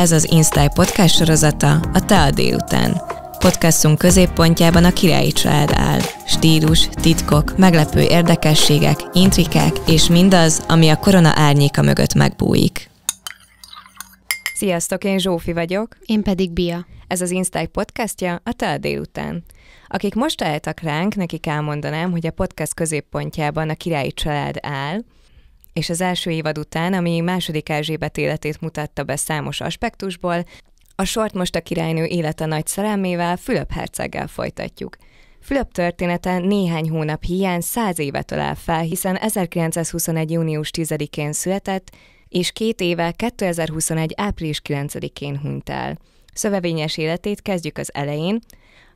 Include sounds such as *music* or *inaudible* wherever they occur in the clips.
Ez az Insta podcast sorozata a Te a délután. Podcastunk középpontjában a királyi család áll. Stílus, titkok, meglepő érdekességek, intrikák és mindaz, ami a korona árnyéka mögött megbújik. Sziasztok, én Zsófi vagyok. Én pedig Bia. Ez az Insta podcastja a Te a délután. Akik most álltak ránk, nekik elmondanám, hogy a podcast középpontjában a királyi család áll – és az első évad után, ami második Erzsébet életét mutatta be számos aspektusból, a sort most a királynő élete nagy szerelmével, Fülöp herceggel folytatjuk. Fülöp története néhány hónap hiány száz évet áll fel, hiszen 1921. június 10-én született, és két éve 2021. április 9-én hunyt el. Szövevényes életét kezdjük az elején,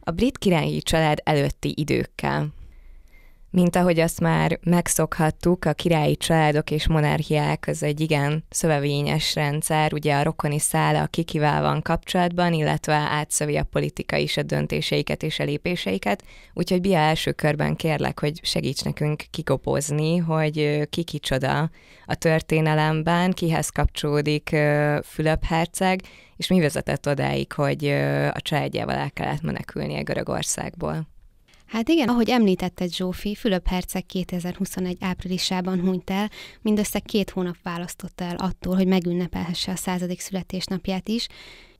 a brit királyi család előtti időkkel. Mint ahogy azt már megszokhattuk, a királyi családok és monarchiák az egy igen szövevényes rendszer, ugye a rokoni szála a kikivel van kapcsolatban, illetve átszövi a politika is a döntéseiket és a lépéseiket, úgyhogy Bia első körben kérlek, hogy segíts nekünk kikopozni, hogy ki kicsoda a történelemben, kihez kapcsolódik Fülöp herceg, és mi vezetett odáig, hogy a családjával el kellett menekülnie Görögországból. Hát igen, ahogy említetted Zsófi, Fülöp Herceg 2021 áprilisában hunyt el, mindössze két hónap választotta el attól, hogy megünnepelhesse a századik születésnapját is,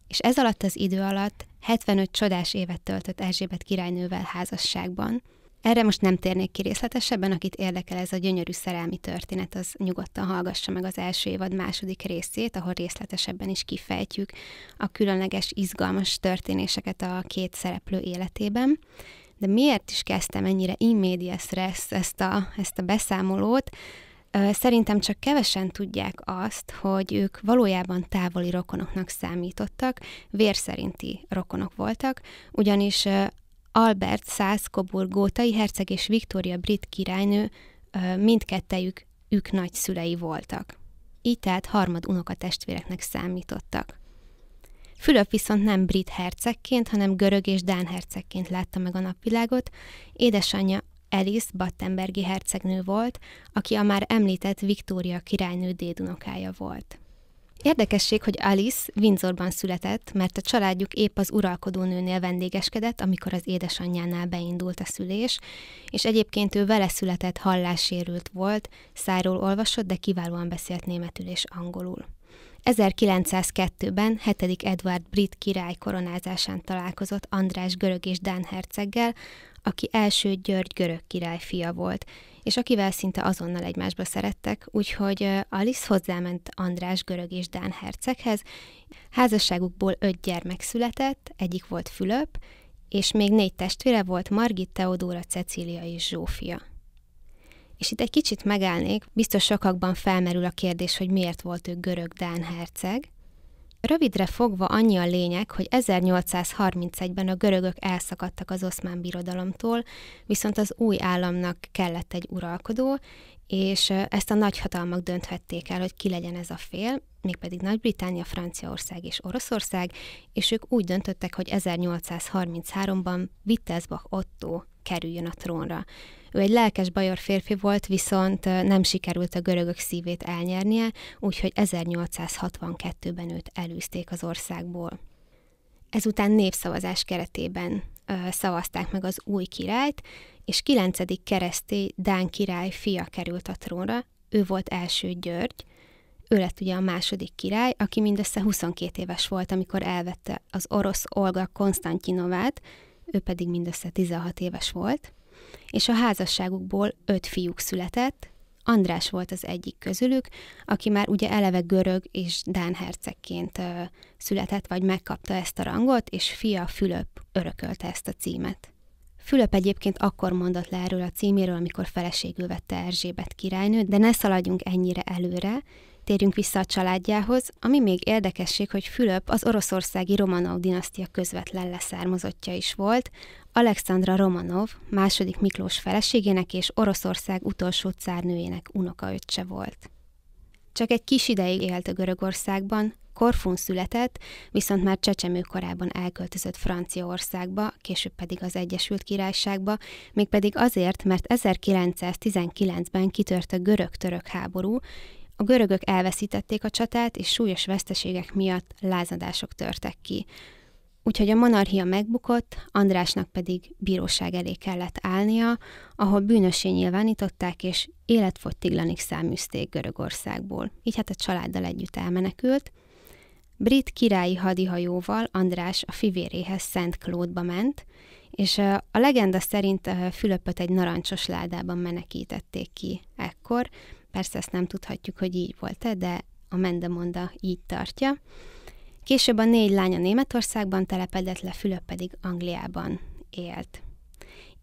és ez alatt az idő alatt 75 csodás évet töltött Erzsébet királynővel házasságban. Erre most nem térnék ki részletesebben, akit érdekel ez a gyönyörű szerelmi történet, az nyugodtan hallgassa meg az első évad második részét, ahol részletesebben is kifejtjük a különleges, izgalmas történéseket a két szereplő életében de miért is kezdtem ennyire immédia stressz ezt a, ezt a beszámolót, Szerintem csak kevesen tudják azt, hogy ők valójában távoli rokonoknak számítottak, vérszerinti rokonok voltak, ugyanis Albert Szász Kobur Gótai herceg és Viktória brit királynő mindkettejük ők nagyszülei voltak. Így tehát harmad unokatestvéreknek számítottak. Fülöp viszont nem brit hercegként, hanem görög és dán hercegként látta meg a napvilágot. Édesanyja Alice Battenbergi hercegnő volt, aki a már említett Viktória királynő dédunokája volt. Érdekesség, hogy Alice Windsorban született, mert a családjuk épp az uralkodónőnél vendégeskedett, amikor az édesanyjánál beindult a szülés, és egyébként ő vele született hallásérült volt, szájról olvasott, de kiválóan beszélt németül és angolul. 1902-ben 7. Edward brit király koronázásán találkozott András görög és Dán herceggel, aki első György görög király fia volt, és akivel szinte azonnal egymásba szerettek, úgyhogy Alice hozzáment András görög és Dán herceghez. Házasságukból öt gyermek született, egyik volt Fülöp, és még négy testvére volt Margit, Teodóra, Cecília és Zsófia. És itt egy kicsit megállnék, biztos sokakban felmerül a kérdés, hogy miért volt ő görög-dán herceg. Rövidre fogva annyi a lényeg, hogy 1831-ben a görögök elszakadtak az oszmán birodalomtól, viszont az új államnak kellett egy uralkodó, és ezt a nagyhatalmak dönthették el, hogy ki legyen ez a fél, mégpedig Nagy-Britannia, Franciaország és Oroszország, és ők úgy döntöttek, hogy 1833-ban Wittelsbach Otto kerüljön a trónra. Ő egy lelkes bajor férfi volt, viszont nem sikerült a görögök szívét elnyernie, úgyhogy 1862-ben őt elűzték az országból. Ezután népszavazás keretében szavazták meg az új királyt, és 9. keresztély Dán király fia került a trónra, ő volt első György, ő lett ugye a második király, aki mindössze 22 éves volt, amikor elvette az orosz Olga Konstantinovát, ő pedig mindössze 16 éves volt, és a házasságukból öt fiúk született, András volt az egyik közülük, aki már ugye eleve görög és dán hercegként született, vagy megkapta ezt a rangot, és fia Fülöp örökölte ezt a címet. Fülöp egyébként akkor mondott le erről a címéről, amikor feleségül vette Erzsébet királynőt, de ne szaladjunk ennyire előre, Térjünk vissza a családjához, ami még érdekesség, hogy Fülöp az oroszországi Romanov dinasztia közvetlen leszármazottja is volt, Alexandra Romanov, második Miklós feleségének és Oroszország utolsó cárnőjének unokaöccse volt. Csak egy kis ideig élt Görögországban, Korfun született, viszont már csecsemő korában elköltözött Franciaországba, később pedig az Egyesült Királyságba, mégpedig azért, mert 1919-ben kitört a görög-török háború, a görögök elveszítették a csatát, és súlyos veszteségek miatt lázadások törtek ki. Úgyhogy a monarchia megbukott, Andrásnak pedig bíróság elé kellett állnia, ahol bűnösé nyilvánították, és életfogytiglanig száműzték Görögországból. Így hát a családdal együtt elmenekült. Brit királyi hadihajóval András a fivéréhez Szent Klódba ment, és a legenda szerint Fülöpöt egy narancsos ládában menekítették ki ekkor, Persze ezt nem tudhatjuk, hogy így volt-e, de a Mendemonda így tartja. Később a négy lánya Németországban telepedett le, Fülöp pedig Angliában élt.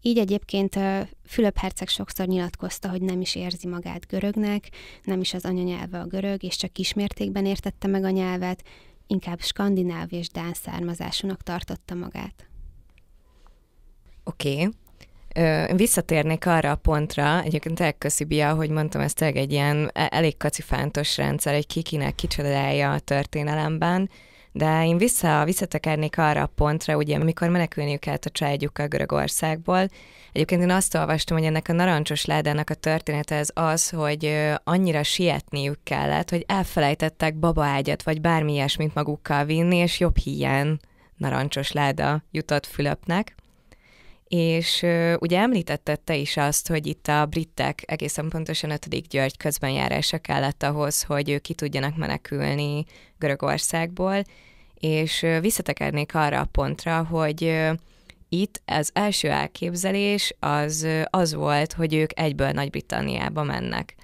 Így egyébként Fülöp herceg sokszor nyilatkozta, hogy nem is érzi magát görögnek, nem is az anyanyelve a görög, és csak kismértékben értette meg a nyelvet, inkább skandináv és dán származásúnak tartotta magát. Oké, okay visszatérnék arra a pontra, egyébként elköszi Bia, hogy mondtam, ez tényleg egy ilyen e- elég kacifántos rendszer, egy kikinek kicsodája a történelemben, de én vissza, visszatekernék arra a pontra, ugye, amikor menekülniük kellett a családjukkal Görögországból. Egyébként én azt olvastam, hogy ennek a narancsos ládának a története az az, hogy annyira sietniük kellett, hogy elfelejtettek babaágyat, vagy bármi ilyesmit magukkal vinni, és jobb hiány narancsos láda jutott Fülöpnek és uh, ugye említetted te is azt, hogy itt a britek egészen pontosan 5. György közbenjárása kellett ahhoz, hogy ők ki tudjanak menekülni Görögországból, és uh, visszatekernék arra a pontra, hogy uh, itt az első elképzelés az az volt, hogy ők egyből Nagy-Britanniába mennek.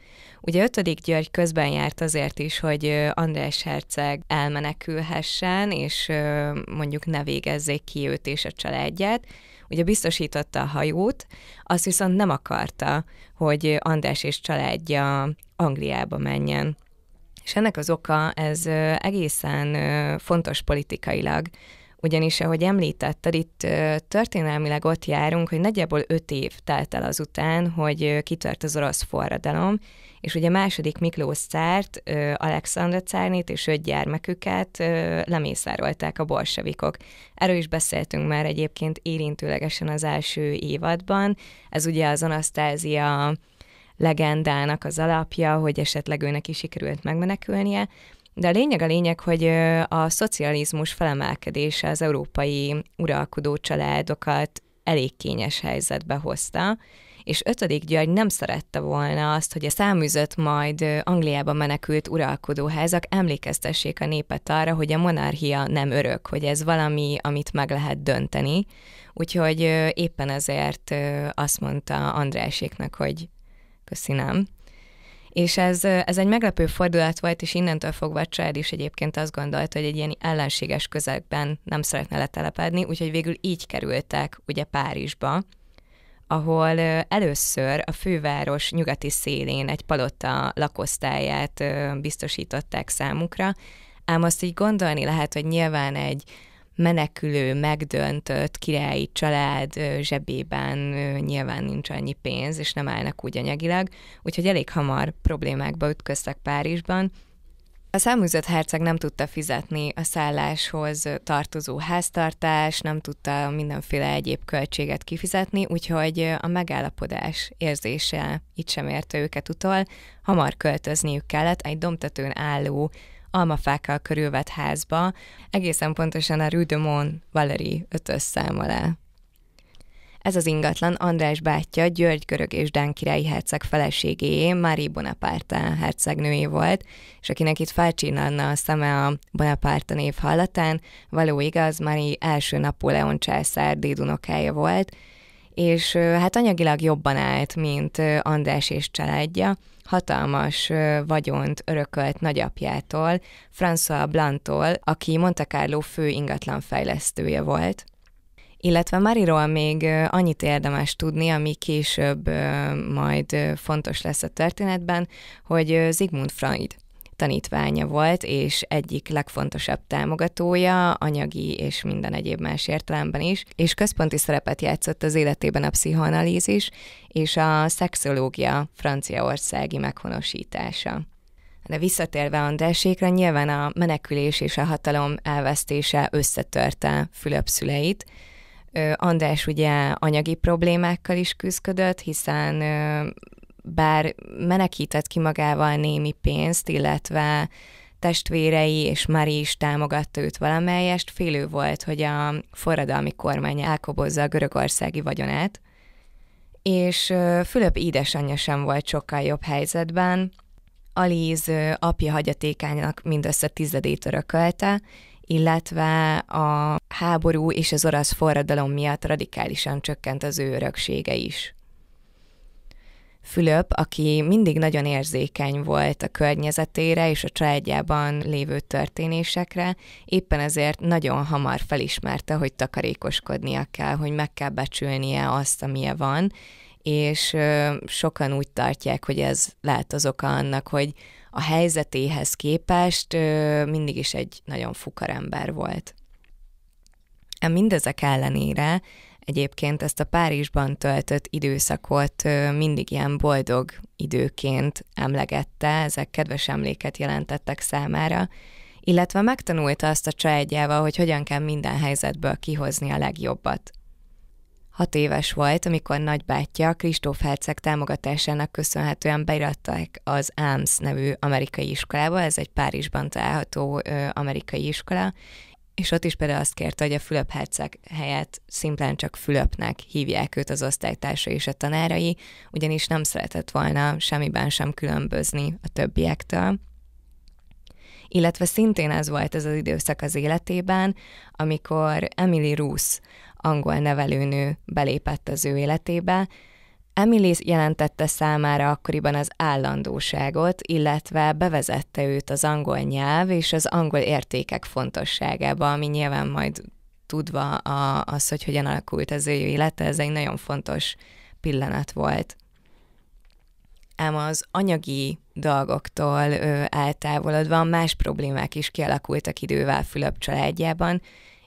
Ugye 5. György közben járt azért is, hogy András Herceg elmenekülhessen, és mondjuk ne végezzék ki őt és a családját, ugye biztosította a hajót, azt viszont nem akarta, hogy András és családja Angliába menjen. És ennek az oka, ez egészen fontos politikailag, ugyanis, ahogy említetted, itt történelmileg ott járunk, hogy nagyjából öt év telt el azután, hogy kitört az orosz forradalom, és ugye második Miklós Cárt, Alexandra Cárnét és öt gyermeküket lemészárolták a bolsevikok. Erről is beszéltünk már egyébként érintőlegesen az első évadban. Ez ugye az Anasztázia legendának az alapja, hogy esetleg őnek is sikerült megmenekülnie, de a lényeg a lényeg, hogy a szocializmus felemelkedése az európai uralkodó családokat elég kényes helyzetbe hozta, és ötödik György nem szerette volna azt, hogy a száműzött majd Angliába menekült uralkodóházak emlékeztessék a népet arra, hogy a monarchia nem örök, hogy ez valami, amit meg lehet dönteni. Úgyhogy éppen ezért azt mondta Andráséknak, hogy köszönöm. És ez, ez egy meglepő fordulat volt, és innentől fogva a család is egyébként azt gondolta, hogy egy ilyen ellenséges közegben nem szeretne letelepedni, úgyhogy végül így kerültek ugye Párizsba, ahol először a főváros nyugati szélén egy palota lakosztályát biztosították számukra, ám azt így gondolni lehet, hogy nyilván egy menekülő, megdöntött királyi család zsebében nyilván nincs annyi pénz, és nem állnak úgy anyagilag, úgyhogy elég hamar problémákba ütköztek Párizsban, a száműzött herceg nem tudta fizetni a szálláshoz tartozó háztartás, nem tudta mindenféle egyéb költséget kifizetni, úgyhogy a megállapodás érzése itt sem érte őket utol. Hamar költözniük kellett, egy domtetőn álló almafákkal körülvett házba, egészen pontosan a Rue de Mont Valéry ötös szám Ez az ingatlan András bátyja György Görög és Dán királyi herceg feleségéé, Mári Bonaparte hercegnői volt, és akinek itt felcsinálna a szeme a Bonaparte név hallatán, való igaz, Mári első Napóleon császár dédunokája volt, és hát anyagilag jobban állt, mint András és családja, hatalmas vagyont örökölt nagyapjától, François Blantól, aki Monte Carlo fő fejlesztője volt, illetve Mariról még annyit érdemes tudni, ami később majd fontos lesz a történetben, hogy Sigmund Freud – tanítványa volt, és egyik legfontosabb támogatója, anyagi és minden egyéb más értelemben is, és központi szerepet játszott az életében a pszichoanalízis és a szexológia franciaországi meghonosítása. De visszatérve Andrásékra, nyilván a menekülés és a hatalom elvesztése összetörte Fülöp szüleit, András ugye anyagi problémákkal is küzdött, hiszen bár menekített ki magával némi pénzt, illetve testvérei és Mari is támogatta őt valamelyest, félő volt, hogy a forradalmi kormány elkobozza a görögországi vagyonát, és Fülöp édesanyja sem volt sokkal jobb helyzetben. Alíz apja hagyatékának mindössze tizedét örökölte, illetve a háború és az orosz forradalom miatt radikálisan csökkent az ő öröksége is. Fülöp, aki mindig nagyon érzékeny volt a környezetére és a családjában lévő történésekre, éppen ezért nagyon hamar felismerte, hogy takarékoskodnia kell, hogy meg kell becsülnie azt, amilyen van, és sokan úgy tartják, hogy ez lehet az oka annak, hogy a helyzetéhez képest mindig is egy nagyon fukar ember volt. Mindezek ellenére egyébként ezt a Párizsban töltött időszakot mindig ilyen boldog időként emlegette, ezek kedves emléket jelentettek számára, illetve megtanulta azt a családjával, hogy hogyan kell minden helyzetből kihozni a legjobbat. Hat éves volt, amikor nagybátyja Kristóf Herceg támogatásának köszönhetően beiratták az AMS nevű amerikai iskolába, ez egy Párizsban található ö, amerikai iskola, és ott is például azt kérte, hogy a Fülöp herceg helyett szimplán csak Fülöpnek hívják őt az osztálytársai és a tanárai, ugyanis nem szeretett volna semmiben sem különbözni a többiektől. Illetve szintén ez volt ez az időszak az életében, amikor Emily Roos, angol nevelőnő belépett az ő életébe, Emilis jelentette számára akkoriban az állandóságot, illetve bevezette őt az angol nyelv és az angol értékek fontosságába, ami nyilván majd tudva a, az, hogy hogyan alakult az ő élete, ez egy nagyon fontos pillanat volt. Ám az anyagi dolgoktól ő eltávolodva más problémák is kialakultak idővel Fülöp családjában.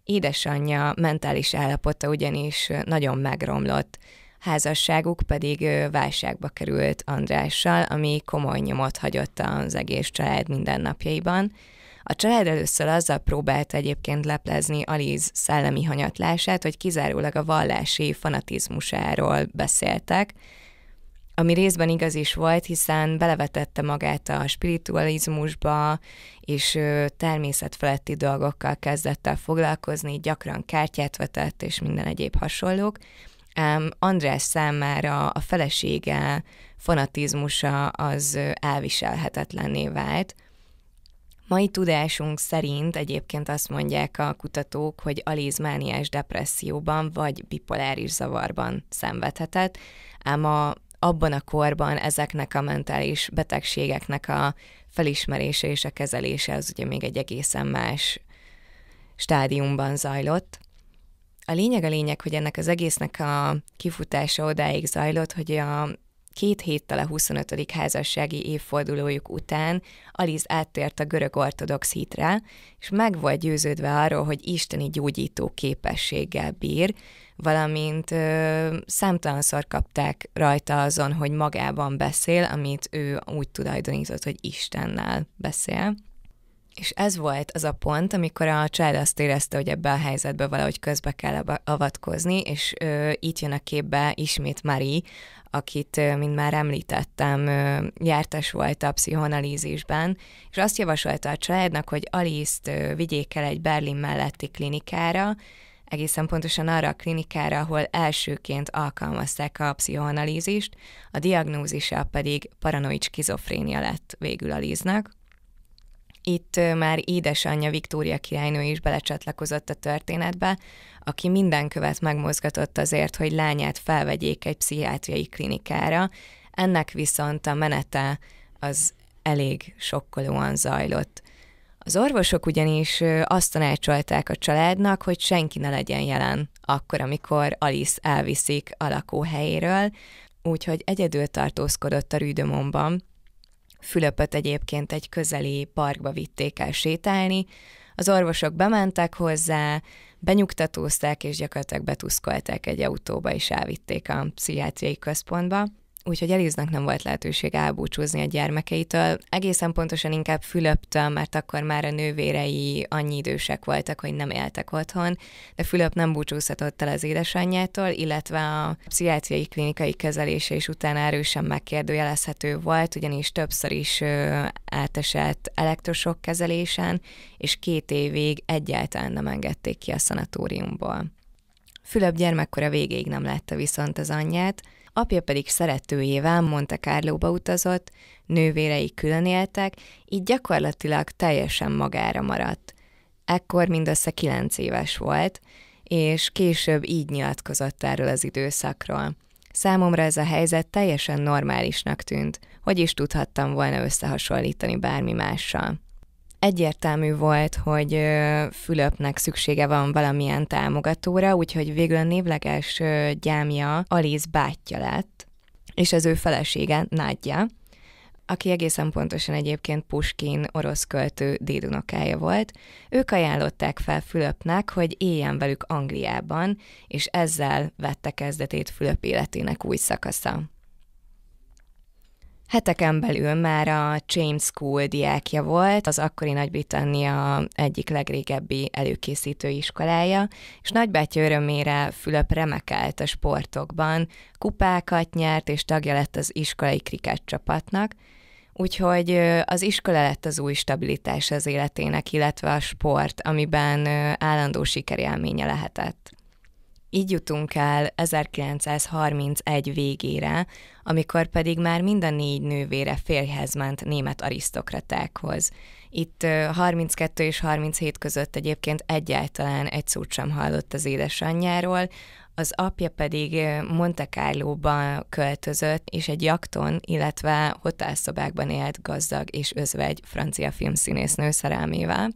Édesanyja mentális állapota ugyanis nagyon megromlott, házasságuk pedig válságba került Andrással, ami komoly nyomot hagyott az egész család mindennapjaiban. A család először azzal próbált egyébként leplezni Aliz szellemi hanyatlását, hogy kizárólag a vallási fanatizmusáról beszéltek, ami részben igaz is volt, hiszen belevetette magát a spiritualizmusba, és természetfeletti dolgokkal kezdett el foglalkozni, gyakran kártyát vetett, és minden egyéb hasonlók, Ám András számára a felesége fanatizmusa az elviselhetetlenné vált. Mai tudásunk szerint egyébként azt mondják a kutatók, hogy alizmániás depresszióban vagy bipoláris zavarban szenvedhetett, ám a, abban a korban ezeknek a mentális betegségeknek a felismerése és a kezelése az ugye még egy egészen más stádiumban zajlott. A lényeg a lényeg, hogy ennek az egésznek a kifutása odáig zajlott, hogy a két héttel a 25. házassági évfordulójuk után Aliz áttért a görög ortodox hitre, és meg volt győződve arról, hogy isteni gyógyító képességgel bír, valamint ö, számtalanszor kapták rajta azon, hogy magában beszél, amit ő úgy tulajdonított, hogy Istennel beszél. És ez volt az a pont, amikor a család azt érezte, hogy ebbe a helyzetbe valahogy közbe kell avatkozni, és ö, itt jön a képbe ismét Mari, akit, ö, mint már említettem, ö, jártas volt a pszichoanalízisben, és azt javasolta a családnak, hogy Alice-t vigyék el egy Berlin melletti klinikára, egészen pontosan arra a klinikára, ahol elsőként alkalmazták a pszichoanalízist, a diagnózisa pedig paranoid skizofrénia lett végül Alice-nak, itt már édesanyja Viktória királynő is belecsatlakozott a történetbe, aki minden követ megmozgatott azért, hogy lányát felvegyék egy pszichiátriai klinikára, ennek viszont a menete az elég sokkolóan zajlott. Az orvosok ugyanis azt tanácsolták a családnak, hogy senki ne legyen jelen akkor, amikor Alice elviszik a lakóhelyéről, úgyhogy egyedül tartózkodott a rűdömomban, Fülöpöt egyébként egy közeli parkba vitték el sétálni, az orvosok bementek hozzá, benyugtatózták, és gyakorlatilag betuszkolták egy autóba, és elvitték a pszichiátriai központba úgyhogy Eliznak nem volt lehetőség elbúcsúzni a gyermekeitől. Egészen pontosan inkább Fülöptől, mert akkor már a nővérei annyi idősek voltak, hogy nem éltek otthon, de Fülöp nem búcsúzhatott el az édesanyjától, illetve a pszichiátriai klinikai kezelése is utána erősen megkérdőjelezhető volt, ugyanis többször is átesett elektrosok kezelésen, és két évig egyáltalán nem engedték ki a szanatóriumból. Fülöp gyermekkora végéig nem látta viszont az anyját, apja pedig szeretőjével Monte carlo utazott, nővérei külön éltek, így gyakorlatilag teljesen magára maradt. Ekkor mindössze kilenc éves volt, és később így nyilatkozott erről az időszakról. Számomra ez a helyzet teljesen normálisnak tűnt, hogy is tudhattam volna összehasonlítani bármi mással egyértelmű volt, hogy Fülöpnek szüksége van valamilyen támogatóra, úgyhogy végül a névleges gyámja Alice bátyja lett, és az ő felesége Nádja, aki egészen pontosan egyébként Puskin orosz költő dédunokája volt, ők ajánlották fel Fülöpnek, hogy éljen velük Angliában, és ezzel vette kezdetét Fülöp életének új szakasza. Heteken belül már a James School diákja volt, az akkori Nagy-Britannia egyik legrégebbi előkészítő iskolája, és nagybátyja örömére Fülöp remekelt a sportokban, kupákat nyert, és tagja lett az iskolai csapatnak, Úgyhogy az iskola lett az új stabilitás az életének, illetve a sport, amiben állandó sikerélménye lehetett. Így jutunk el 1931 végére, amikor pedig már mind a négy nővére férjhez ment német arisztokratákhoz. Itt 32 és 37 között egyébként egyáltalán egy szót sem hallott az édesanyjáról, az apja pedig Monte carlo költözött, és egy jakton, illetve hotelszobákban élt gazdag és özvegy francia filmszínésznő szerelmével.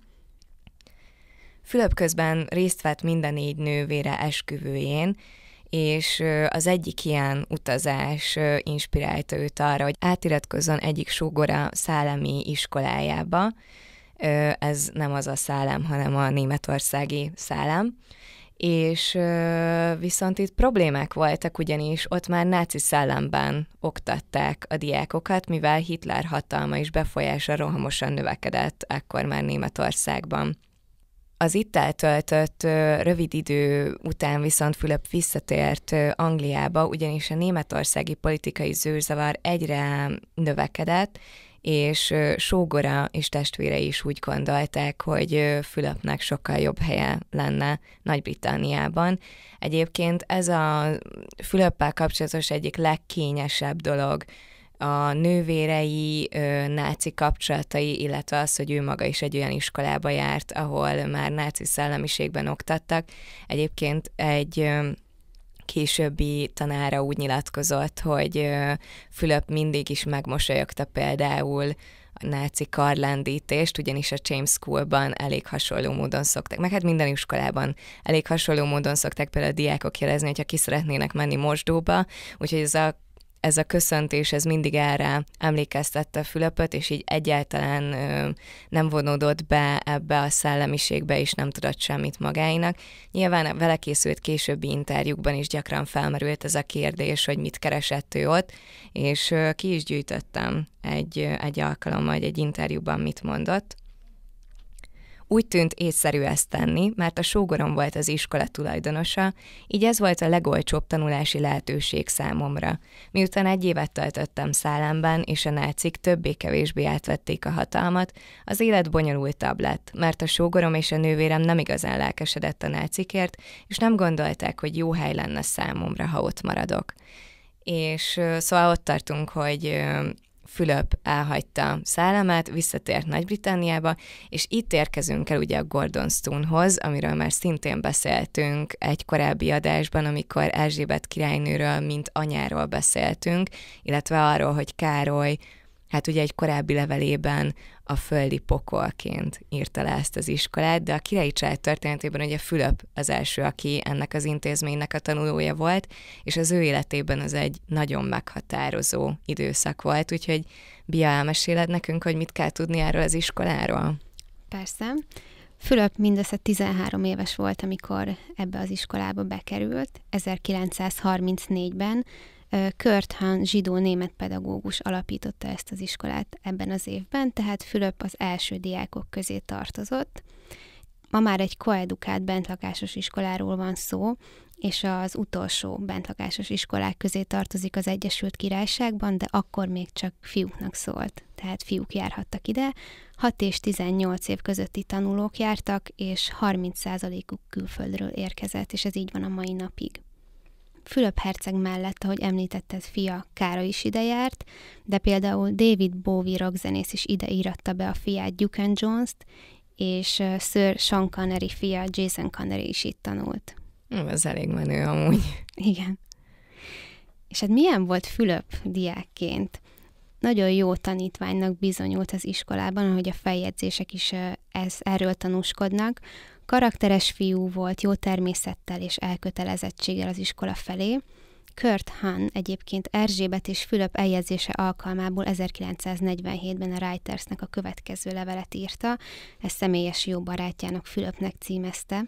Fülöp közben részt vett minden négy nővére esküvőjén, és az egyik ilyen utazás inspirálta őt arra, hogy átiratkozzon egyik sógora szállami iskolájába. Ez nem az a szállám, hanem a németországi szállám. És viszont itt problémák voltak, ugyanis ott már náci szellemben oktatták a diákokat, mivel Hitler hatalma és befolyása rohamosan növekedett ekkor már Németországban. Az itt eltöltött rövid idő után viszont Fülöp visszatért Angliába, ugyanis a németországi politikai zűrzavar egyre növekedett, és sógora és testvére is úgy gondolták, hogy Fülöpnek sokkal jobb helye lenne Nagy-Britanniában. Egyébként ez a Fülöppel kapcsolatos egyik legkényesebb dolog, a nővérei ö, náci kapcsolatai, illetve az, hogy ő maga is egy olyan iskolába járt, ahol már náci szellemiségben oktattak. Egyébként egy ö, későbbi tanára úgy nyilatkozott, hogy ö, Fülöp mindig is megmosolyogta például a náci karlendítést, ugyanis a James Schoolban elég hasonló módon szokták, meg hát minden iskolában elég hasonló módon szokták például a diákok jelezni, hogyha ki szeretnének menni mosdóba, úgyhogy ez a ez a köszöntés, ez mindig erre emlékeztette Fülöpöt, és így egyáltalán ö, nem vonódott be ebbe a szellemiségbe, és nem tudott semmit magáinak. Nyilván a vele készült későbbi interjúkban is gyakran felmerült ez a kérdés, hogy mit keresett ő ott, és ö, ki is gyűjtöttem egy, egy alkalommal, egy interjúban mit mondott. Úgy tűnt észszerű ezt tenni, mert a sógorom volt az iskola tulajdonosa, így ez volt a legolcsóbb tanulási lehetőség számomra. Miután egy évet töltöttem szállámban, és a nácik többé-kevésbé átvették a hatalmat, az élet bonyolultabb lett, mert a sógorom és a nővérem nem igazán lelkesedett a nácikért, és nem gondolták, hogy jó hely lenne számomra, ha ott maradok. És szóval ott tartunk, hogy Fülöp elhagyta szállamát, visszatért Nagy-Britanniába, és itt érkezünk el ugye a Gordon Stonehoz, amiről már szintén beszéltünk egy korábbi adásban, amikor Erzsébet királynőről, mint anyáról beszéltünk, illetve arról, hogy Károly hát ugye egy korábbi levelében a földi pokolként írta le ezt az iskolát, de a királyi család történetében ugye Fülöp az első, aki ennek az intézménynek a tanulója volt, és az ő életében az egy nagyon meghatározó időszak volt, úgyhogy Bia elmeséled nekünk, hogy mit kell tudni erről az iskoláról? Persze. Fülöp mindössze 13 éves volt, amikor ebbe az iskolába bekerült, 1934-ben, Kurt Hahn zsidó német pedagógus alapította ezt az iskolát ebben az évben, tehát Fülöp az első diákok közé tartozott. Ma már egy koedukált bentlakásos iskoláról van szó, és az utolsó bentlakásos iskolák közé tartozik az Egyesült Királyságban, de akkor még csak fiúknak szólt, tehát fiúk járhattak ide. 6 és 18 év közötti tanulók jártak, és 30%-uk külföldről érkezett, és ez így van a mai napig. Fülöp herceg mellett, ahogy említetted, fia Károly is ide járt, de például David Bowie rockzenész is ide íratta be a fiát Duke Jones-t, és Sir Sean Connery fia Jason Connery is itt tanult. Ez elég menő amúgy. Igen. És hát milyen volt Fülöp diákként? Nagyon jó tanítványnak bizonyult az iskolában, ahogy a feljegyzések is ez, erről tanúskodnak, Karakteres fiú volt, jó természettel és elkötelezettséggel az iskola felé. Kurt Hahn egyébként Erzsébet és Fülöp eljegyzése alkalmából 1947-ben a Reitersnek a következő levelet írta, ezt személyes jó barátjának Fülöpnek címezte.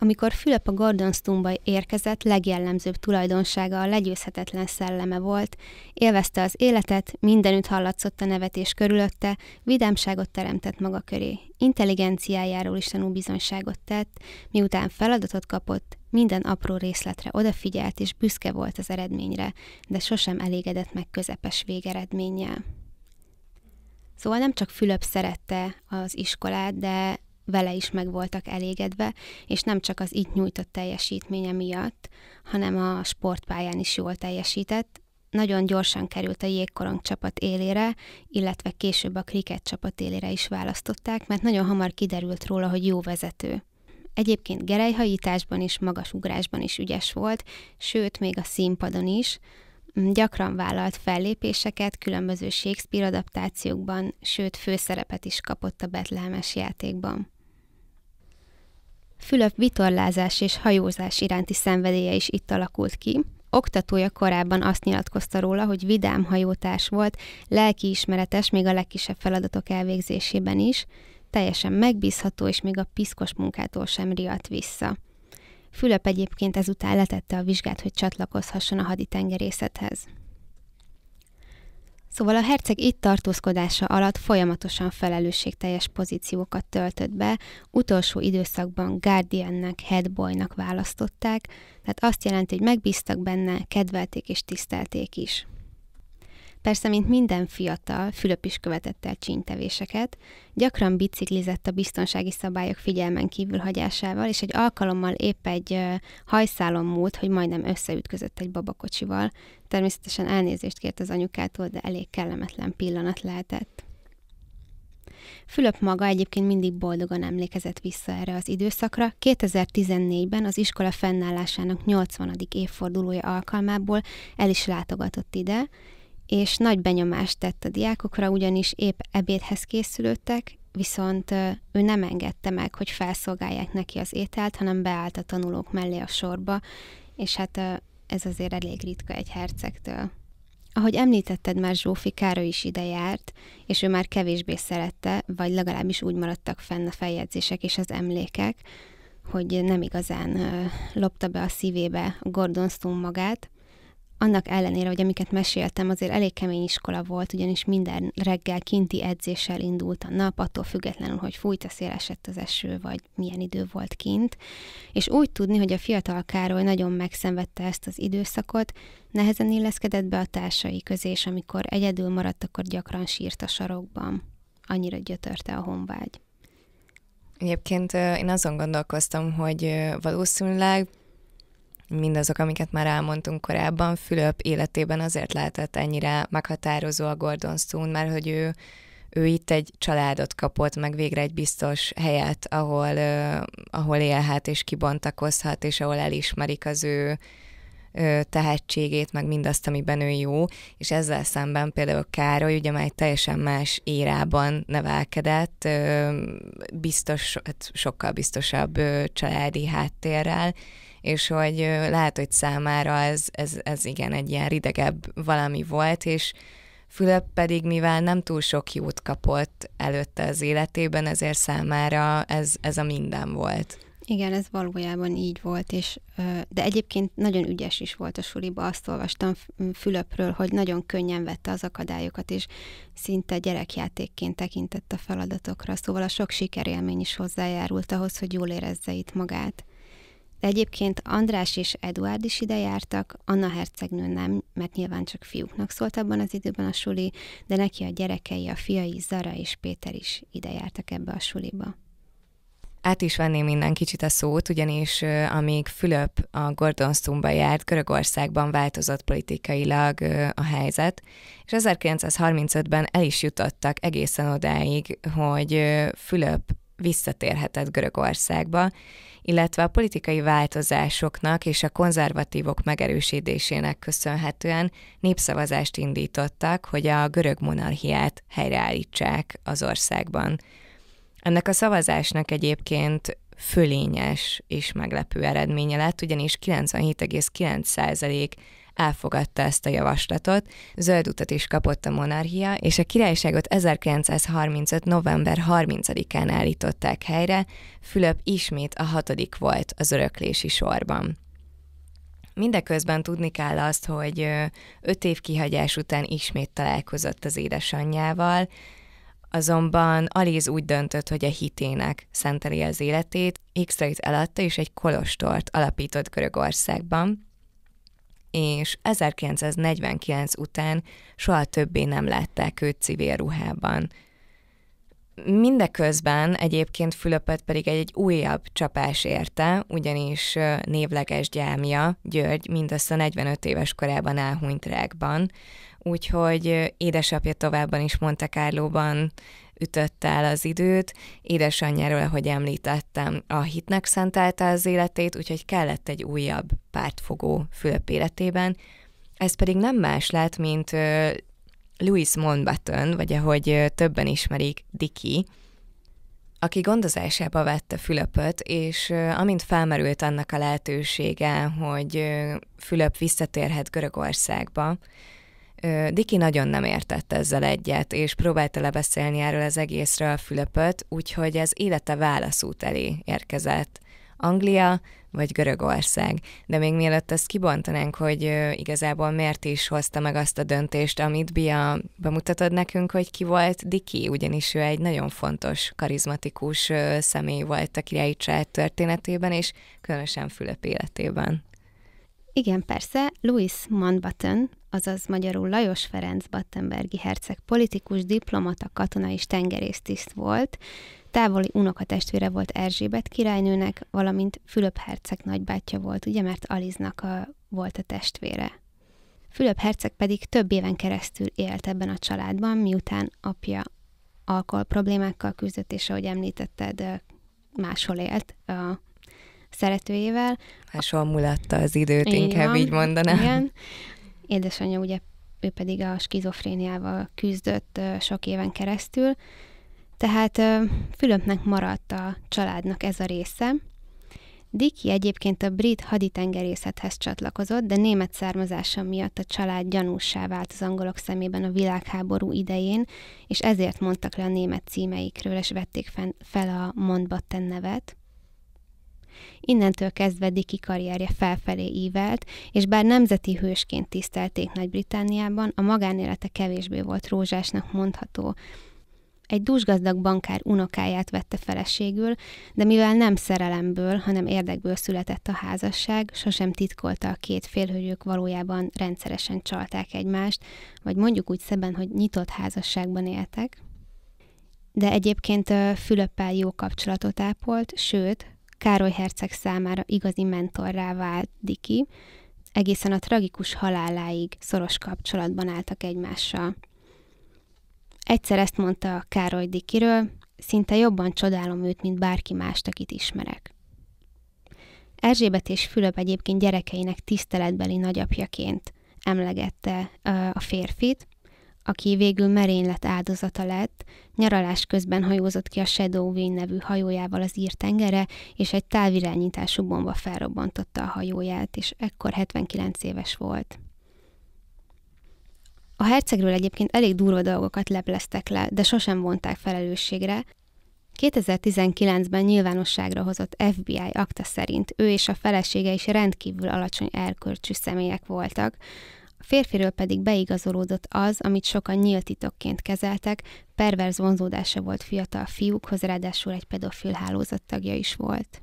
Amikor Fülöp a Gordonstonba érkezett, legjellemzőbb tulajdonsága a legyőzhetetlen szelleme volt, élvezte az életet, mindenütt hallatszott a nevetés körülötte, vidámságot teremtett maga köré. Intelligenciájáról is bizonyságot tett, miután feladatot kapott, minden apró részletre odafigyelt és büszke volt az eredményre, de sosem elégedett meg közepes végeredménnyel. Szóval nem csak Fülöp szerette az iskolát, de vele is meg voltak elégedve, és nem csak az itt nyújtott teljesítménye miatt, hanem a sportpályán is jól teljesített. Nagyon gyorsan került a jégkorong csapat élére, illetve később a kriket csapat élére is választották, mert nagyon hamar kiderült róla, hogy jó vezető. Egyébként gerejhajításban is, magas ugrásban is ügyes volt, sőt, még a színpadon is. Gyakran vállalt fellépéseket különböző Shakespeare adaptációkban, sőt, főszerepet is kapott a Betlehemes játékban. Fülöp vitorlázás és hajózás iránti szenvedélye is itt alakult ki. Oktatója korábban azt nyilatkozta róla, hogy vidám hajótárs volt, lelkiismeretes még a legkisebb feladatok elvégzésében is, teljesen megbízható és még a piszkos munkától sem riadt vissza. Fülöp egyébként ezután letette a vizsgát, hogy csatlakozhasson a haditengerészethez. Szóval a herceg itt tartózkodása alatt folyamatosan felelősségteljes pozíciókat töltött be, utolsó időszakban Guardiannek, Headboynak választották, tehát azt jelenti, hogy megbíztak benne, kedvelték és tisztelték is. Persze, mint minden fiatal, Fülöp is követett el csíntevéseket, gyakran biciklizett a biztonsági szabályok figyelmen kívül hagyásával, és egy alkalommal épp egy hajszálon múlt, hogy majdnem összeütközött egy babakocsival. Természetesen elnézést kért az anyukától, de elég kellemetlen pillanat lehetett. Fülöp maga egyébként mindig boldogan emlékezett vissza erre az időszakra. 2014-ben az iskola fennállásának 80. évfordulója alkalmából el is látogatott ide, és nagy benyomást tett a diákokra, ugyanis épp ebédhez készülődtek, viszont ő nem engedte meg, hogy felszolgálják neki az ételt, hanem beállt a tanulók mellé a sorba, és hát ez azért elég ritka egy hercegtől. Ahogy említetted már, károly is ide járt, és ő már kevésbé szerette, vagy legalábbis úgy maradtak fenn a feljegyzések és az emlékek, hogy nem igazán lopta be a szívébe Gordon Stone magát, annak ellenére, hogy amiket meséltem, azért elég kemény iskola volt, ugyanis minden reggel kinti edzéssel indult a nap, attól függetlenül, hogy fújt a szél, esett az eső, vagy milyen idő volt kint. És úgy tudni, hogy a fiatal Károly nagyon megszenvedte ezt az időszakot, nehezen illeszkedett be a társai közé, és amikor egyedül maradt, akkor gyakran sírt a sarokban. Annyira gyötörte a honvágy. Egyébként én azon gondolkoztam, hogy valószínűleg mindazok, amiket már elmondtunk korábban, Fülöp életében azért lehetett ennyire meghatározó a Gordon Stone, mert hogy ő, ő itt egy családot kapott, meg végre egy biztos helyet, ahol, uh, ahol élhet és kibontakozhat, és ahol elismerik az ő tehetségét, meg mindazt, amiben ő jó, és ezzel szemben például Károly, ugye már egy teljesen más érában nevelkedett, biztos, hát sokkal biztosabb családi háttérrel, és hogy lehet, hogy számára ez, ez, ez igen egy ilyen ridegebb valami volt, és Fülöp pedig, mivel nem túl sok jót kapott előtte az életében, ezért számára ez, ez a minden volt. Igen, ez valójában így volt, és de egyébként nagyon ügyes is volt a suliba, azt olvastam Fülöpről, hogy nagyon könnyen vette az akadályokat, és szinte gyerekjátékként tekintett a feladatokra, szóval a sok sikerélmény is hozzájárult ahhoz, hogy jól érezze itt magát. Egyébként András és Eduard is ide jártak, Anna hercegnő nem, mert nyilván csak fiúknak szólt abban az időben a suli, de neki a gyerekei, a fiai, Zara és Péter is ide jártak ebbe a suliba. Át is venném minden kicsit a szót, ugyanis amíg Fülöp a Stumba járt, Görögországban változott politikailag a helyzet, és 1935-ben el is jutottak egészen odáig, hogy Fülöp visszatérhetett Görögországba, illetve a politikai változásoknak és a konzervatívok megerősítésének köszönhetően népszavazást indítottak, hogy a görög monarchiát helyreállítsák az országban. Ennek a szavazásnak egyébként fölényes és meglepő eredménye lett, ugyanis 97,9% elfogadta ezt a javaslatot, zöld utat is kapott a monarchia, és a királyságot 1935. november 30-án állították helyre, Fülöp ismét a hatodik volt az öröklési sorban. Mindeközben tudni kell azt, hogy öt év kihagyás után ismét találkozott az édesanyjával, azonban Aliz úgy döntött, hogy a hitének szenteli az életét, x eladta és egy kolostort alapított Görögországban, és 1949 után soha többé nem látták őt civil ruhában. Mindeközben egyébként Fülöpöt pedig egy, egy újabb csapás érte, ugyanis névleges gyámja, György, mindössze 45 éves korában elhunyt rákban, úgyhogy édesapja továbbban is Monte Carlo-ban ütött el az időt. Édesanyjáról, ahogy említettem, a hitnek szentelte az életét, úgyhogy kellett egy újabb pártfogó Fülöp életében. Ez pedig nem más lett, mint Louis Mountbatten, vagy ahogy többen ismerik, Dicky, aki gondozásába vette Fülöpöt, és amint felmerült annak a lehetősége, hogy Fülöp visszatérhet Görögországba, Diki nagyon nem értett ezzel egyet, és próbálta lebeszélni erről az egészről a Fülöpöt, úgyhogy ez élete válaszút elé érkezett. Anglia vagy Görögország. De még mielőtt ezt kibontanánk, hogy igazából miért is hozta meg azt a döntést, amit Bia bemutatod nekünk, hogy ki volt Diki, ugyanis ő egy nagyon fontos, karizmatikus személy volt a királyi család történetében, és különösen Fülöp életében. Igen, persze, Louis Mountbatten, azaz magyarul Lajos Ferenc Battenbergi herceg politikus, diplomata, katona és tengerésztiszt volt, távoli unokatestvére volt Erzsébet királynőnek, valamint Fülöp herceg nagybátyja volt, ugye, mert Aliznak a, volt a testvére. Fülöp herceg pedig több éven keresztül élt ebben a családban, miután apja alkohol problémákkal küzdött, és ahogy említetted, máshol élt, a szeretőjével. Máshol mulatta az időt, Igen, inkább így mondanám. Igen. Édesanyja ugye, ő pedig a skizofréniával küzdött sok éven keresztül, tehát Fülöpnek maradt a családnak ez a része. Diki egyébként a brit haditengerészethez csatlakozott, de német származása miatt a család gyanúsá vált az angolok szemében a világháború idején, és ezért mondtak le a német címeikről, és vették fel a Mondbatten nevet innentől kezdve Dicky karrierje felfelé ívelt, és bár nemzeti hősként tisztelték Nagy-Britániában, a magánélete kevésbé volt rózsásnak mondható. Egy dúsgazdag bankár unokáját vette feleségül, de mivel nem szerelemből, hanem érdekből született a házasság, sosem titkolta a két félhőjük valójában rendszeresen csalták egymást, vagy mondjuk úgy szeben, hogy nyitott házasságban éltek. De egyébként Fülöppel jó kapcsolatot ápolt, sőt, Károly herceg számára igazi mentorrá vált Diki, egészen a tragikus haláláig szoros kapcsolatban álltak egymással. Egyszer ezt mondta Károly Dikiről, szinte jobban csodálom őt, mint bárki mást, akit ismerek. Erzsébet és Fülöp egyébként gyerekeinek tiszteletbeli nagyapjaként emlegette a férfit, aki végül merénylet áldozata lett, nyaralás közben hajózott ki a Shadow Wing nevű hajójával az írtengere, és egy távirányítású bomba felrobbantotta a hajóját, és ekkor 79 éves volt. A hercegről egyébként elég durva dolgokat lepleztek le, de sosem vonták felelősségre. 2019-ben nyilvánosságra hozott FBI akta szerint ő és a felesége is rendkívül alacsony erkölcsű személyek voltak, férfiről pedig beigazolódott az, amit sokan nyílt titokként kezeltek, perverz vonzódása volt fiatal fiúkhoz, ráadásul egy pedofil hálózat tagja is volt.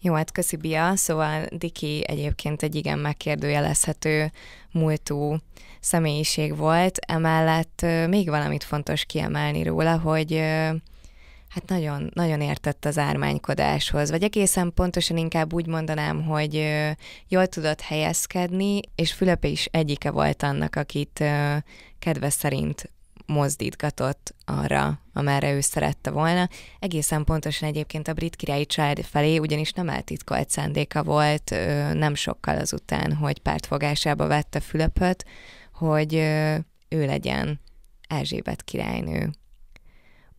Jó, hát köszi Bia, szóval Diki egyébként egy igen megkérdőjelezhető múltú személyiség volt, emellett még valamit fontos kiemelni róla, hogy Hát nagyon, nagyon értett az ármánykodáshoz, vagy egészen pontosan inkább úgy mondanám, hogy jól tudott helyezkedni, és Fülöp is egyike volt annak, akit kedve szerint mozdítgatott arra, amerre ő szerette volna. Egészen pontosan egyébként a brit királyi család felé, ugyanis nem eltitkolt szándéka volt nem sokkal azután, hogy pártfogásába vette Fülöpöt, hogy ő legyen Erzsébet királynő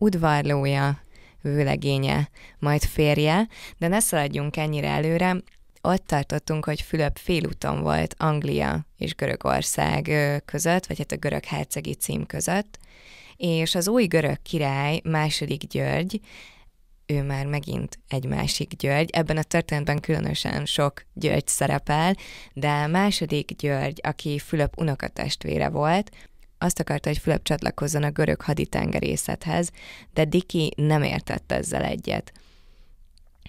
udvarlója, vőlegénye, majd férje, de ne szaladjunk ennyire előre, ott tartottunk, hogy Fülöp félúton volt Anglia és Görögország között, vagy hát a görög hercegi cím között, és az új görög király, második György, ő már megint egy másik György. Ebben a történetben különösen sok György szerepel, de második György, aki Fülöp unokatestvére volt, azt akarta, hogy Fülöp csatlakozzon a görög haditengerészethez, de Diki nem értett ezzel egyet.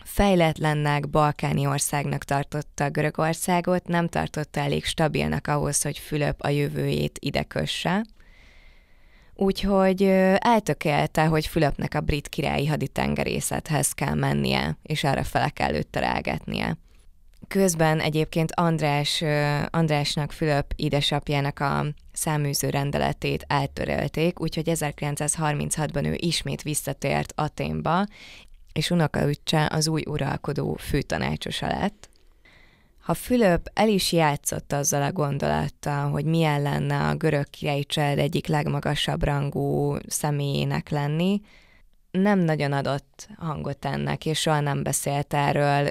Fejletlennek, balkáni országnak tartotta a Görögországot, nem tartotta elég stabilnak ahhoz, hogy Fülöp a jövőjét ide kösse, Úgyhogy eltökélte, hogy Fülöpnek a brit királyi haditengerészethez kell mennie, és erre fele kell őt terelgetnie. Közben egyébként András, Andrásnak, Fülöp édesapjának a száműző rendeletét eltörölték, úgyhogy 1936-ban ő ismét visszatért Aténba, és unokaüccse az új uralkodó főtanácsosa lett. Ha Fülöp el is játszott azzal a gondolattal, hogy milyen lenne a görög királyi egyik legmagasabb rangú személyének lenni, nem nagyon adott hangot ennek, és soha nem beszélt erről.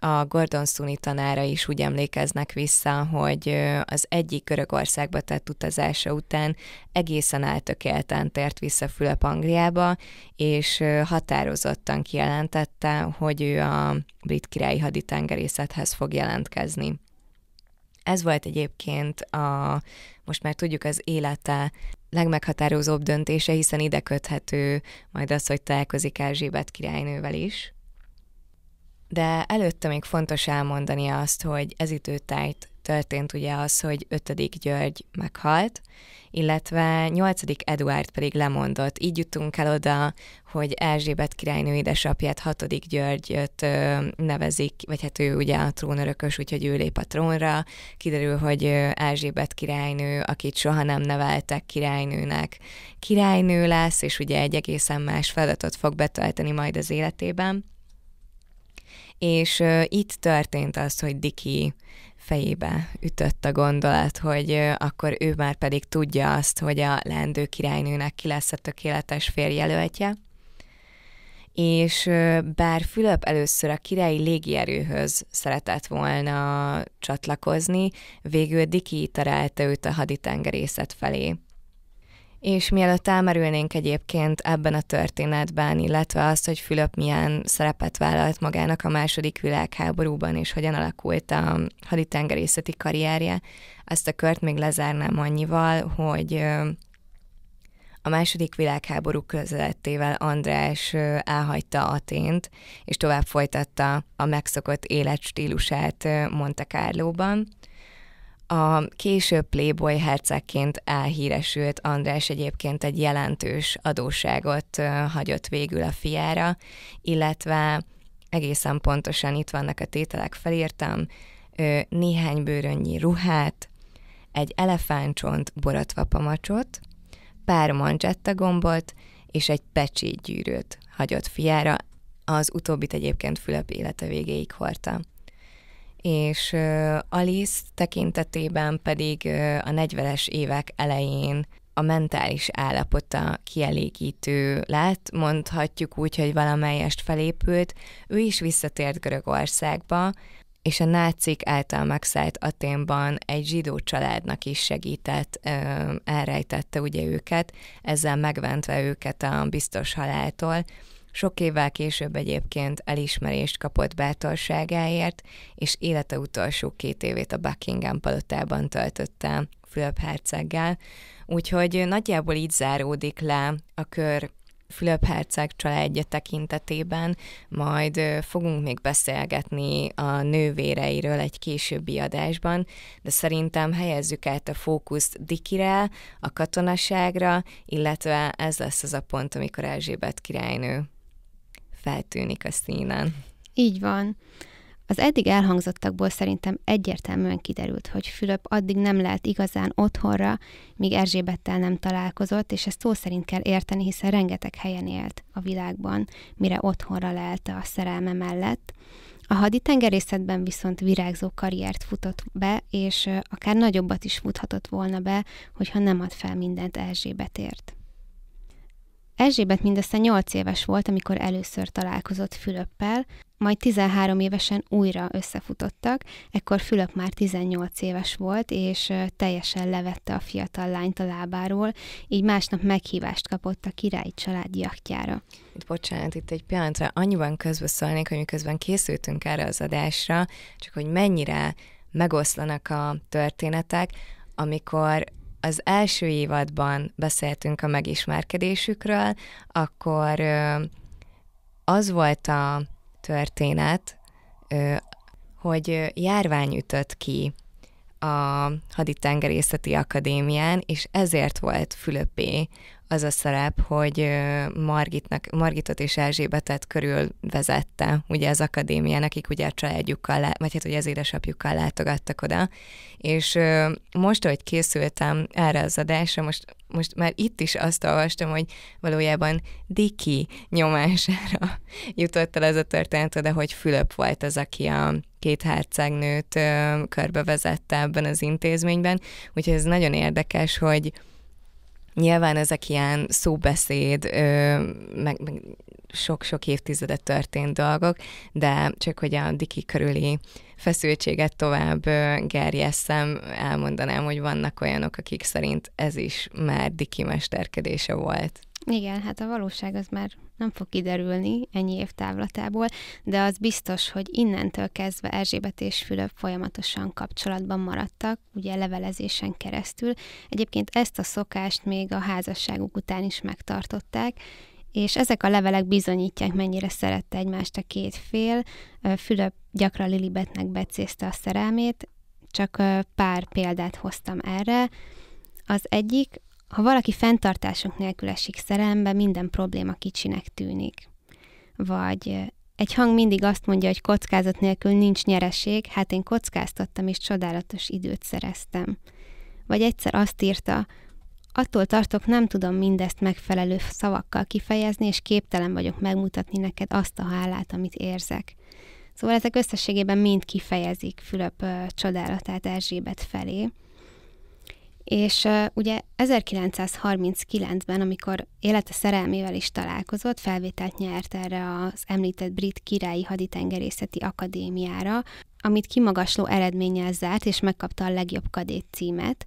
A Gordon Suni tanára is úgy emlékeznek vissza, hogy az egyik Görögországba tett utazása után egészen eltökélten tért vissza Fülöp Angliába, és határozottan kijelentette, hogy ő a brit királyi haditengerészethez fog jelentkezni. Ez volt egyébként a, most már tudjuk az élete legmeghatározóbb döntése, hiszen ide köthető majd az, hogy találkozik Erzsébet királynővel is. De előtte még fontos elmondani azt, hogy ez időtájt történt ugye az, hogy 5. György meghalt, illetve 8. Eduard pedig lemondott. Így jutunk el oda, hogy Erzsébet királynő édesapját, 6. Györgyöt ö, nevezik, vagy hát ő ugye a trónörökös, úgyhogy ő lép a trónra. Kiderül, hogy Erzsébet királynő, akit soha nem neveltek királynőnek, királynő lesz, és ugye egy egészen más feladatot fog betölteni majd az életében. És ö, itt történt az, hogy Diki fejébe ütött a gondolat, hogy akkor ő már pedig tudja azt, hogy a leendő királynőnek ki lesz a tökéletes férjelöltje. És bár Fülöp először a királyi légierőhöz szeretett volna csatlakozni, végül Diki terelte őt a haditengerészet felé. És mielőtt elmerülnénk egyébként ebben a történetben, illetve azt, hogy Fülöp milyen szerepet vállalt magának a második világháborúban, és hogyan alakult a haditengerészeti karrierje, ezt a kört még lezárnám annyival, hogy a második világháború közelettével András elhagyta Atént, és tovább folytatta a megszokott életstílusát Monte Carlo-ban. A később Playboy hercegként elhíresült András egyébként egy jelentős adósságot hagyott végül a fiára, illetve egészen pontosan itt vannak a tételek, felírtam, néhány bőrönnyi ruhát, egy elefántcsont borotva pamacsot, pár mancsetta gombot és egy pecsét hagyott fiára, az utóbbit egyébként Fülöp élete végéig hordta és Alice tekintetében pedig a 40-es évek elején a mentális állapota kielégítő lett, mondhatjuk úgy, hogy valamelyest felépült, ő is visszatért Görögországba, és a nácik által megszállt Aténban egy zsidó családnak is segített, elrejtette ugye őket, ezzel megventve őket a biztos haláltól, sok évvel később egyébként elismerést kapott bátorságáért, és élete utolsó két évét a Buckingham palotában töltötte Fülöp herceggel, úgyhogy nagyjából így záródik le a kör Fülöp herceg családja tekintetében, majd fogunk még beszélgetni a nővéreiről egy későbbi adásban, de szerintem helyezzük át a fókuszt Dikire, a katonaságra, illetve ez lesz az a pont, amikor Erzsébet királynő feltűnik a színen. Így van. Az eddig elhangzottakból szerintem egyértelműen kiderült, hogy Fülöp addig nem lehet igazán otthonra, míg Erzsébettel nem találkozott, és ezt szó szerint kell érteni, hiszen rengeteg helyen élt a világban, mire otthonra lelte a szerelme mellett. A haditengerészetben viszont virágzó karriert futott be, és akár nagyobbat is futhatott volna be, hogyha nem ad fel mindent Erzsébetért. Erzsébet mindössze 8 éves volt, amikor először találkozott Fülöppel, majd 13 évesen újra összefutottak, ekkor Fülöp már 18 éves volt, és teljesen levette a fiatal lányt a lábáról, így másnap meghívást kapott a királyi család Itt bocsánat, itt egy pillanatra annyiban közbeszólnék, hogy miközben készültünk erre az adásra, csak hogy mennyire megoszlanak a történetek, amikor az első évadban beszéltünk a megismerkedésükről, akkor az volt a történet, hogy járvány ütött ki a Haditengerészeti Akadémián, és ezért volt Fülöpé az a szerep, hogy Margitnak, Margitot és Erzsébetet körül vezette ugye az akadémia, nekik ugye a családjukkal, vagy hát ugye az édesapjukkal látogattak oda, és most, ahogy készültem erre az adásra, most most már itt is azt olvastam, hogy valójában Diki nyomására *laughs* jutott el ez a történet de hogy Fülöp volt az, aki a két hercegnőt körbevezette ebben az intézményben, úgyhogy ez nagyon érdekes, hogy Nyilván ezek ilyen szóbeszéd, ö, meg, meg sok-sok évtizedet történt dolgok, de csak hogy a Diki körüli feszültséget tovább gerjesszem, elmondanám, hogy vannak olyanok, akik szerint ez is már Diki mesterkedése volt. Igen, hát a valóság az már nem fog kiderülni ennyi év távlatából, de az biztos, hogy innentől kezdve Erzsébet és Fülöp folyamatosan kapcsolatban maradtak, ugye levelezésen keresztül. Egyébként ezt a szokást még a házasságuk után is megtartották, és ezek a levelek bizonyítják, mennyire szerette egymást a két fél. Fülöp gyakran Lilibetnek becézte a szerelmét, csak pár példát hoztam erre. Az egyik ha valaki fenntartásunk nélkül esik szerelembe, minden probléma kicsinek tűnik. Vagy egy hang mindig azt mondja, hogy kockázat nélkül nincs nyereség, hát én kockáztattam és csodálatos időt szereztem. Vagy egyszer azt írta, attól tartok, nem tudom mindezt megfelelő szavakkal kifejezni, és képtelen vagyok megmutatni neked azt a hálát, amit érzek. Szóval ezek összességében mind kifejezik Fülöp csodálatát Erzsébet felé. És uh, ugye 1939-ben, amikor élete szerelmével is találkozott, felvételt nyert erre az említett Brit Királyi Haditengerészeti Akadémiára, amit kimagasló eredménnyel zárt, és megkapta a legjobb kadét címet.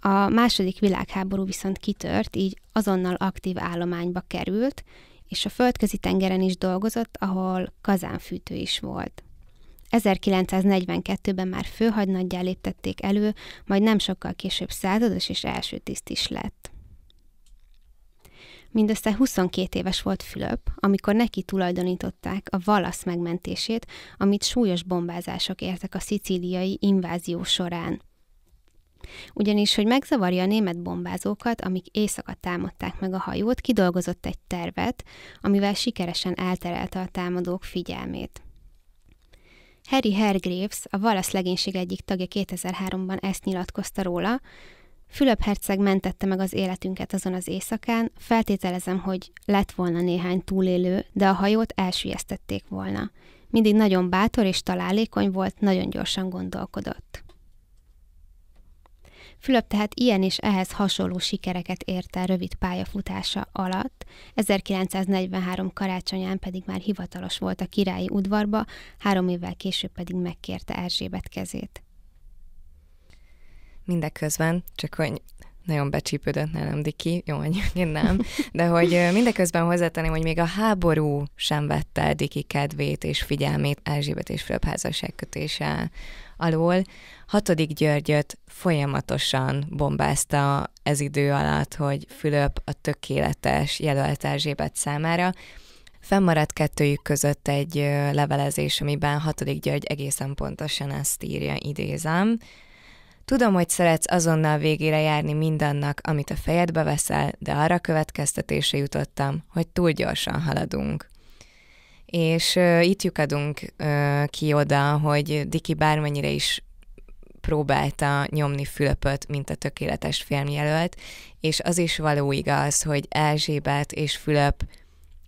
A második világháború viszont kitört, így azonnal aktív állományba került, és a földközi tengeren is dolgozott, ahol kazánfűtő is volt. 1942-ben már főhadnagyjá léptették elő, majd nem sokkal később százados és első tiszt is lett. Mindössze 22 éves volt Fülöp, amikor neki tulajdonították a Valasz megmentését, amit súlyos bombázások értek a szicíliai invázió során. Ugyanis, hogy megzavarja a német bombázókat, amik éjszaka támadták meg a hajót, kidolgozott egy tervet, amivel sikeresen elterelte a támadók figyelmét. Harry Hargreaves, a Valasz legénység egyik tagja 2003-ban ezt nyilatkozta róla, Fülöp herceg mentette meg az életünket azon az éjszakán, feltételezem, hogy lett volna néhány túlélő, de a hajót elsüllyesztették volna. Mindig nagyon bátor és találékony volt, nagyon gyorsan gondolkodott. Fülöp tehát ilyen és ehhez hasonló sikereket ért el rövid pályafutása alatt, 1943 karácsonyán pedig már hivatalos volt a királyi udvarba, három évvel később pedig megkérte Erzsébet kezét. Mindeközben, csak hogy nagyon becsípődött nálam, Diki, jó anyag, *laughs* nem, de hogy mindeközben hozzátenném, hogy még a háború sem vette el Diki kedvét és figyelmét Erzsébet és Fülöp házasságkötése alól. Hatodik Györgyöt folyamatosan bombázta ez idő alatt, hogy Fülöp a tökéletes jelölt Erzsébet számára. Fennmaradt kettőjük között egy levelezés, amiben hatodik György egészen pontosan ezt írja, idézem. Tudom, hogy szeretsz azonnal végére járni mindannak, amit a fejedbe veszel, de arra következtetése jutottam, hogy túl gyorsan haladunk és uh, itt lyukadunk uh, ki oda, hogy Diki bármennyire is próbálta nyomni Fülöpöt, mint a tökéletes filmjelölt, és az is való igaz, hogy Elzsébet és Fülöp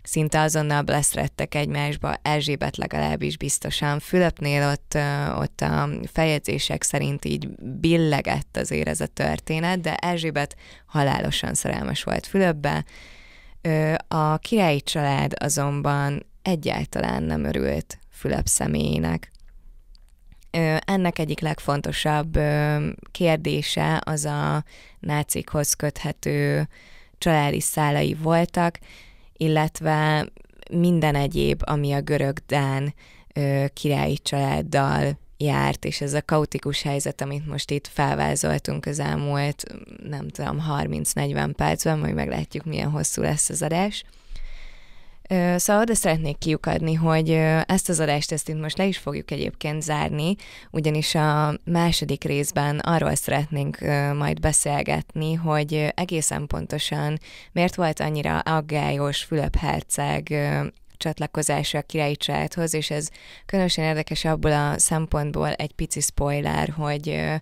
szinte azonnal bleszrettek egymásba, Elzsébet legalábbis biztosan. Fülöpnél ott, ott a feljegyzések szerint így billegett az ez a történet, de Elzsébet halálosan szerelmes volt Fülöpbe. A királyi család azonban egyáltalán nem örült Fülep személyének. Ennek egyik legfontosabb kérdése az a nácikhoz köthető családi szálai voltak, illetve minden egyéb, ami a görög-dán királyi családdal járt, és ez a kaotikus helyzet, amit most itt felvázoltunk az elmúlt, nem tudom, 30-40 percben, majd meglátjuk, milyen hosszú lesz az adás – Szóval oda szeretnék kiukadni, hogy ezt az adást ezt itt most le is fogjuk egyébként zárni, ugyanis a második részben arról szeretnénk majd beszélgetni, hogy egészen pontosan miért volt annyira aggályos Fülöp Herceg csatlakozása a királyi családhoz, és ez különösen érdekes abból a szempontból egy pici spoiler, hogy ö,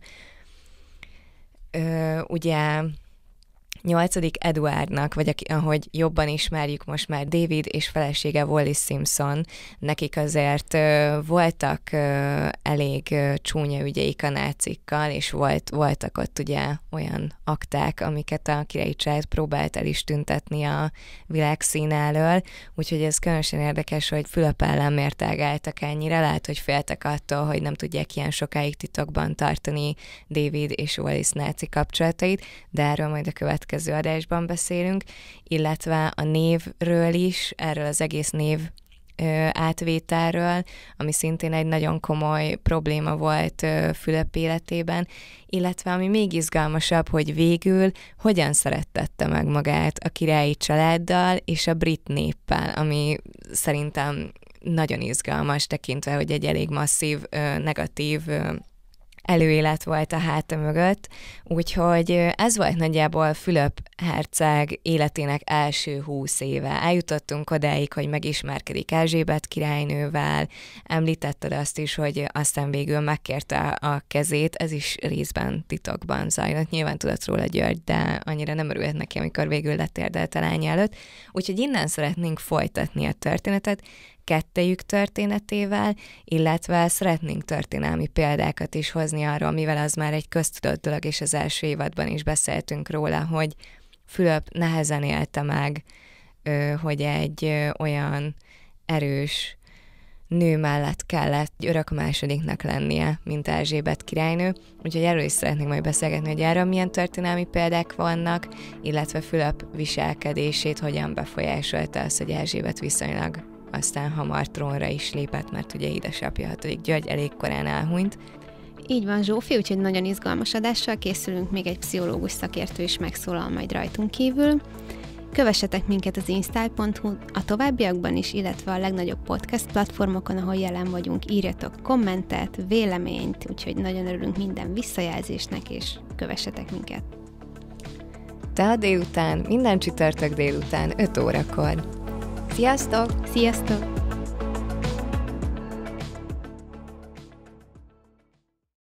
ö, ugye nyolcadik Eduardnak, vagy aki, ahogy jobban ismerjük most már David és felesége Wallis Simpson, nekik azért ö, voltak ö, elég ö, csúnya ügyeik a nácikkal, és volt, voltak ott ugye olyan akták, amiket a királyi család próbált el is tüntetni a világ elől, úgyhogy ez különösen érdekes, hogy Fülöp ellen mértágáltak ennyire, lehet, hogy féltek attól, hogy nem tudják ilyen sokáig titokban tartani David és Wallis náci kapcsolatait, de erről majd a következő következő adásban beszélünk, illetve a névről is, erről az egész név átvételről, ami szintén egy nagyon komoly probléma volt Fülöp életében, illetve ami még izgalmasabb, hogy végül hogyan szerettette meg magát a királyi családdal és a brit néppel, ami szerintem nagyon izgalmas, tekintve, hogy egy elég masszív, negatív előélet volt a háta mögött, úgyhogy ez volt nagyjából Fülöp herceg életének első húsz éve. Eljutottunk odáig, hogy megismerkedik Erzsébet királynővel, említetted azt is, hogy aztán végül megkérte a kezét, ez is részben titokban zajlott. Nyilván tudott róla György, de annyira nem örült neki, amikor végül letérdelt a lány előtt. Úgyhogy innen szeretnénk folytatni a történetet, kettejük történetével, illetve szeretnénk történelmi példákat is hozni arról, mivel az már egy köztudott dolog, és az első évadban is beszéltünk róla, hogy Fülöp nehezen élte meg, hogy egy olyan erős nő mellett kellett örök másodiknak lennie, mint Erzsébet királynő, úgyhogy erről is szeretnék majd beszélgetni, hogy erről milyen történelmi példák vannak, illetve Fülöp viselkedését hogyan befolyásolta az, hogy Erzsébet viszonylag aztán hamar trónra is lépett, mert ugye édesapja hatodik György elég korán elhunyt. Így van, Zsófi, úgyhogy nagyon izgalmas adással készülünk, még egy pszichológus szakértő is megszólal majd rajtunk kívül. Kövessetek minket az instyle.hu a továbbiakban is, illetve a legnagyobb podcast platformokon, ahol jelen vagyunk, írjatok kommentet, véleményt, úgyhogy nagyon örülünk minden visszajelzésnek, és kövessetek minket. Te a délután, minden csütörtök délután, 5 órakor. Sziasztok! Sziasztok!